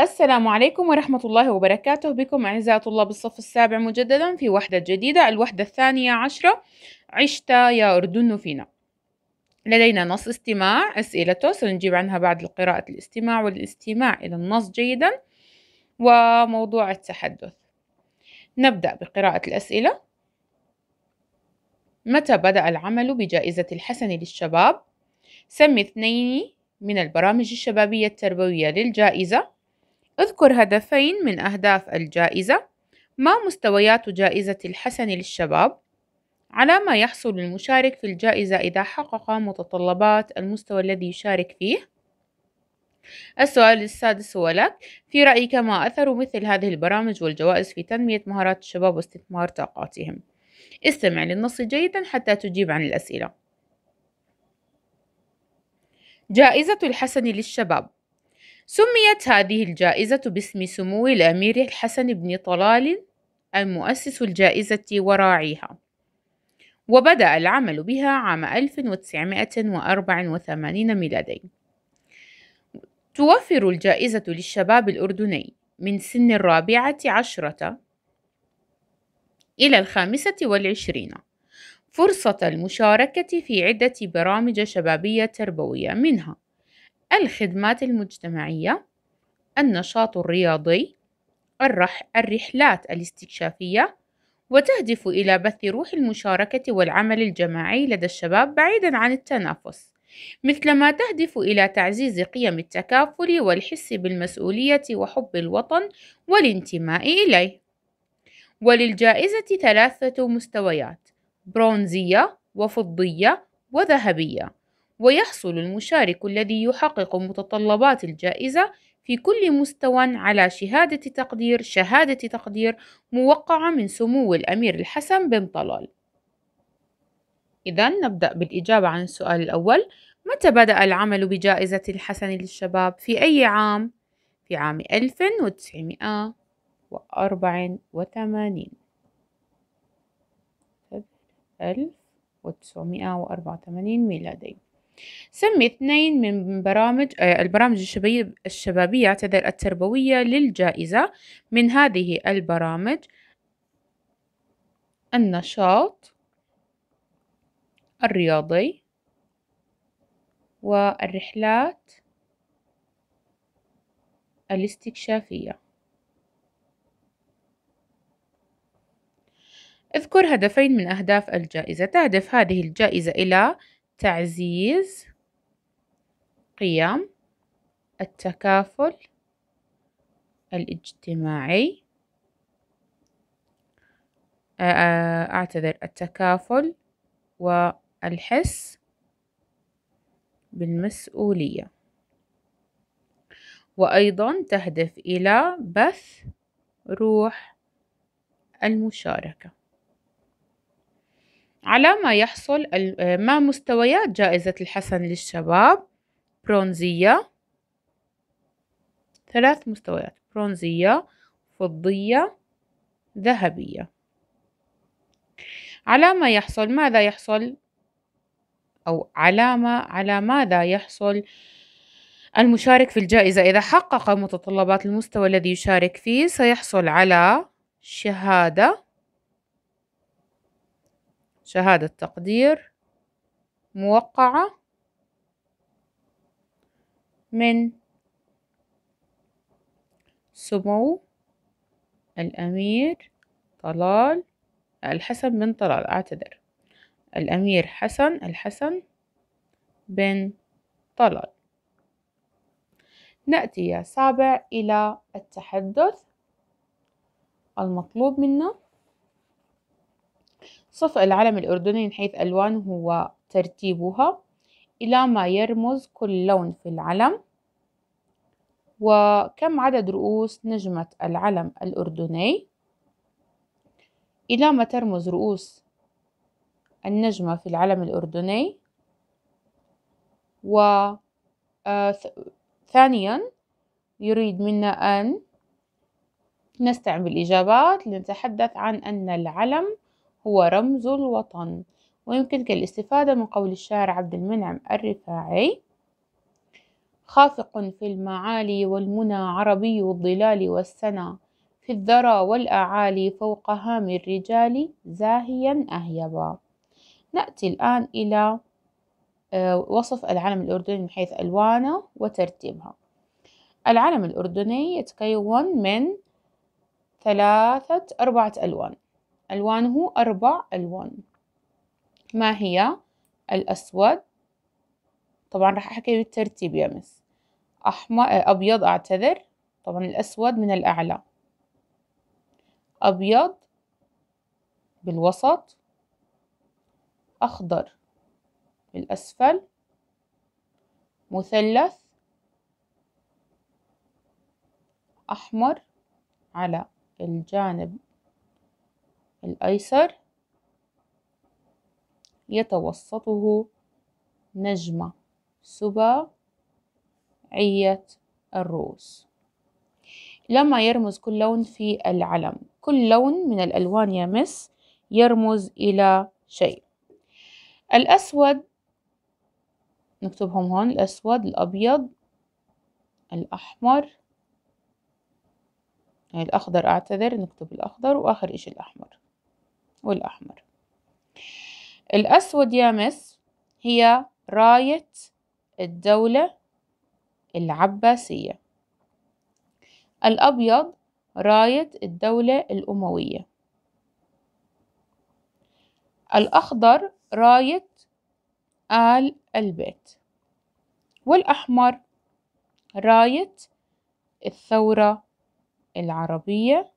السلام عليكم ورحمة الله وبركاته بكم أعزائي طلاب الصف السابع مجددا في وحدة جديدة الوحدة الثانية عشرة عشت يا أردن فينا لدينا نص استماع أسئلته سنجيب عنها بعد قراءة الاستماع والاستماع إلى النص جيدا وموضوع التحدث نبدأ بقراءة الأسئلة متى بدأ العمل بجائزة الحسن للشباب؟ سمي اثنين من البرامج الشبابية التربوية للجائزة اذكر هدفين من أهداف الجائزة ما مستويات جائزة الحسن للشباب على ما يحصل المشارك في الجائزة إذا حقق متطلبات المستوى الذي يشارك فيه السؤال السادس هو لك في رأيك ما أثر مثل هذه البرامج والجوائز في تنمية مهارات الشباب واستثمار طاقاتهم استمع للنص جيدا حتى تجيب عن الأسئلة جائزة الحسن للشباب سميت هذه الجائزة باسم سمو الأمير الحسن بن طلال المؤسس الجائزة وراعيها وبدأ العمل بها عام 1984 ميلادي توفر الجائزة للشباب الأردني من سن الرابعة عشرة إلى الخامسة والعشرين فرصة المشاركة في عدة برامج شبابية تربوية منها الخدمات المجتمعية النشاط الرياضي الرح الرحلات الاستكشافية وتهدف إلى بث روح المشاركة والعمل الجماعي لدى الشباب بعيدًا عن التنافس، مثلما تهدف إلى تعزيز قيم التكافل والحس بالمسؤولية وحب الوطن والانتماء إليه. وللجائزة ثلاثة مستويات: برونزية، وفضية، وذهبية. ويحصل المشارك الذي يحقق متطلبات الجائزة في كل مستوى على شهادة تقدير شهادة تقدير موقعة من سمو الأمير الحسن بن طلال إذا نبدأ بالإجابة عن السؤال الأول متى بدأ العمل بجائزة الحسن للشباب في أي عام؟ في عام 1984 1984 طيب، ميلادي سمي اثنين من برامج آه، البرامج الشبابية التربوية للجائزة من هذه البرامج النشاط الرياضي والرحلات الاستكشافية اذكر هدفين من أهداف الجائزة تهدف هذه الجائزة إلى تعزيز قيم التكافل الاجتماعي آه، آه، أعتذر التكافل والحس بالمسؤولية وأيضا تهدف إلى بث روح المشاركة على ما يحصل آه، ما مستويات جائزة الحسن للشباب برونزية ثلاث مستويات برونزية فضية ذهبية على ما يحصل ماذا يحصل أو علامة على ماذا يحصل المشارك في الجائزة إذا حقق متطلبات المستوى الذي يشارك فيه سيحصل على شهادة شهادة تقدير موقعة من سمو الأمير طلال الحسن بن طلال أعتذر الأمير حسن الحسن بن طلال نأتي يا سابع إلى التحدث المطلوب منا صف العلم الأردني من حيث ألوانه وترتيبها إلى ما يرمز كل لون في العلم وكم عدد رؤوس نجمة العلم الأردني إلى ما ترمز رؤوس النجمة في العلم الأردني و آه، ثانيا يريد منا أن نستعمل الإجابات لنتحدث عن أن العلم هو رمز الوطن ويمكنك الاستفادة من قول الشاعر عبد المنعم الرفاعي خافق في المعالي والمنى عربي الظلال والسنا في الذرى والأعالي فوق هام الرجال زاهيا أهيبا نأتي الآن إلى آه، وصف العلم الأردني من حيث ألوانه وترتيبها العلم الأردني يتكون من ثلاثة أربعة ألوان ألوانه أربع ألوان ما هي الأسود طبعا راح أحكي بالترتيب يا مس أحمر آه، أبيض أعتذر طبعا الأسود من الأعلى أبيض بالوسط أخضر بالأسفل مثلث أحمر على الجانب الأيسر يتوسطه نجمة سباعية الرؤوس لما يرمز كل لون في العلم كل لون من الألوان يمس يرمز إلى شيء الأسود نكتبهم هون الأسود الأبيض الأحمر الأخضر أعتذر نكتب الأخضر وآخر إشي الأحمر والأحمر الأسود يا مس هي راية الدولة العباسية الأبيض راية الدولة الأموية الأخضر راية آل البيت والأحمر راية الثورة العربية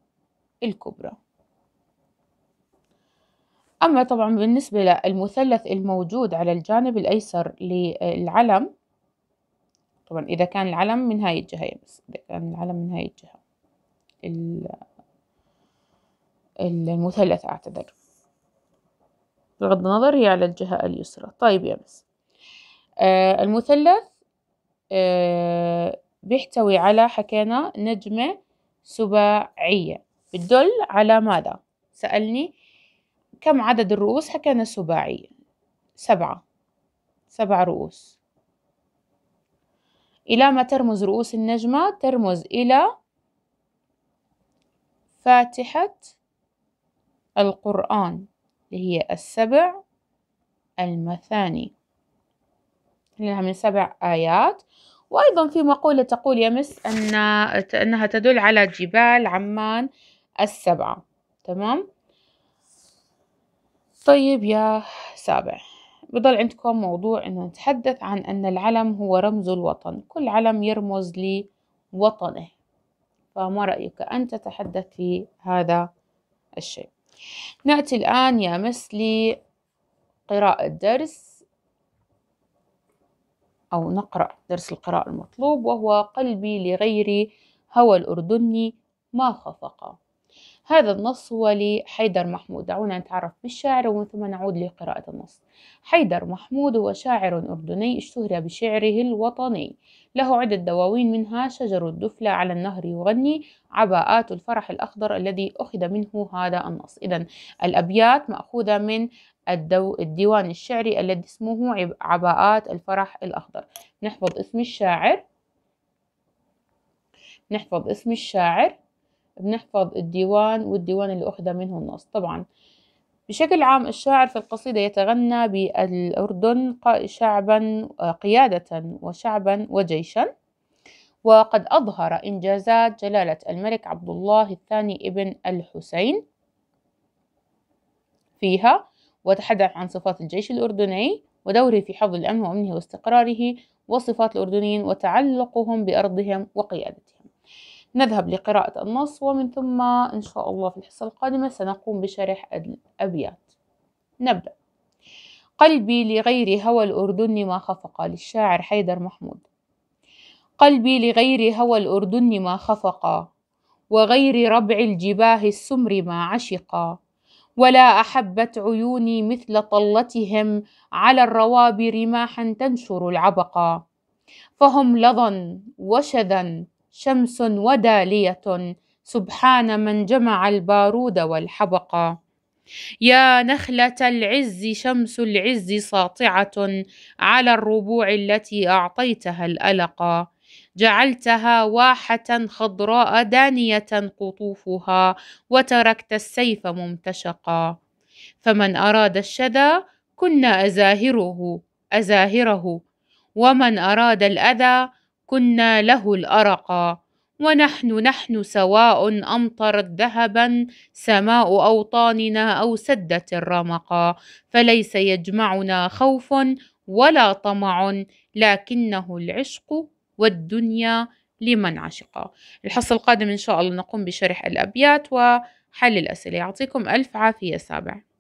الكبرى أما طبعا بالنسبة للمثلث الموجود على الجانب الأيسر للعلم طبعا إذا كان العلم من هاي الجهة يمس إذا كان العلم من هاي الجهة المثلث أعتذر بغض النظر هي على الجهة اليسرى طيب يمس آه المثلث آه بيحتوي على حكينا نجمة سباعية بتدل على ماذا سألني كم عدد الرؤوس حكينا سباعي سبعة سبع رؤوس إلى ما ترمز رؤوس النجمة ترمز إلى فاتحة القرآن اللي هي السبع المثاني لها من سبع آيات وأيضا في مقولة تقول يمس أن أنها تدل على جبال عمان السبعة تمام طيب يا سابع بضل عندكم موضوع أن نتحدث عن أن العلم هو رمز الوطن كل علم يرمز لوطنه فما رأيك أن تتحدث في هذا الشيء نأتي الآن يا مس لقراءة درس أو نقرأ درس القراءة المطلوب وهو قلبي لغيري هوى الأردني ما خفقه هذا النص هو لحيدر محمود دعونا نتعرف بالشاعر ومن ثم نعود لقراءة النص حيدر محمود هو شاعر أردني اشتهر بشعره الوطني له عدة دواوين منها شجر الدفلة على النهر يغني عباءات الفرح الأخضر الذي أخذ منه هذا النص إذا الأبيات مأخوذة من الدو... الديوان الشعري الذي اسمه عباءات الفرح الأخضر نحفظ اسم الشاعر نحفظ اسم الشاعر بنحفظ الديوان والديوان اللي أخذ منه النص طبعا بشكل عام الشاعر في القصيدة يتغنى بالأردن شعبا قيادة وشعبا وجيشا وقد أظهر إنجازات جلالة الملك عبد الله الثاني ابن الحسين فيها وتحدث عن صفات الجيش الأردني ودوره في حفظ الأمن وأمنه واستقراره وصفات الأردنيين وتعلقهم بأرضهم وقيادتهم نذهب لقراءة النص ومن ثم إن شاء الله في الحصة القادمة سنقوم بشرح الأبيات نبدأ قلبي لغير هوى الأردن ما خفق للشاعر حيدر محمود قلبي لغير هوى الأردن ما خفق وغير ربع الجباه السمر ما عشقا ولا أحبت عيوني مثل طلتهم على الرواب رماحا تنشر العبقا فهم لظا وشذا شمس ودالية سبحان من جمع البارود والحبق يا نخلة العز شمس العز ساطعة على الربوع التي أعطيتها الألقا جعلتها واحة خضراء دانية قطوفها وتركت السيف ممتشقا فمن أراد الشذا كنا أزاهره أزاهره ومن أراد الأذى كنا له الأرقى ونحن نحن سواء أمطرت ذهبا سماء أوطاننا أو سدت الرمقا فليس يجمعنا خوف ولا طمع لكنه العشق والدنيا لمن عشقا الحصة القادمة إن شاء الله نقوم بشرح الأبيات وحل الأسئلة يعطيكم ألف عافية سابع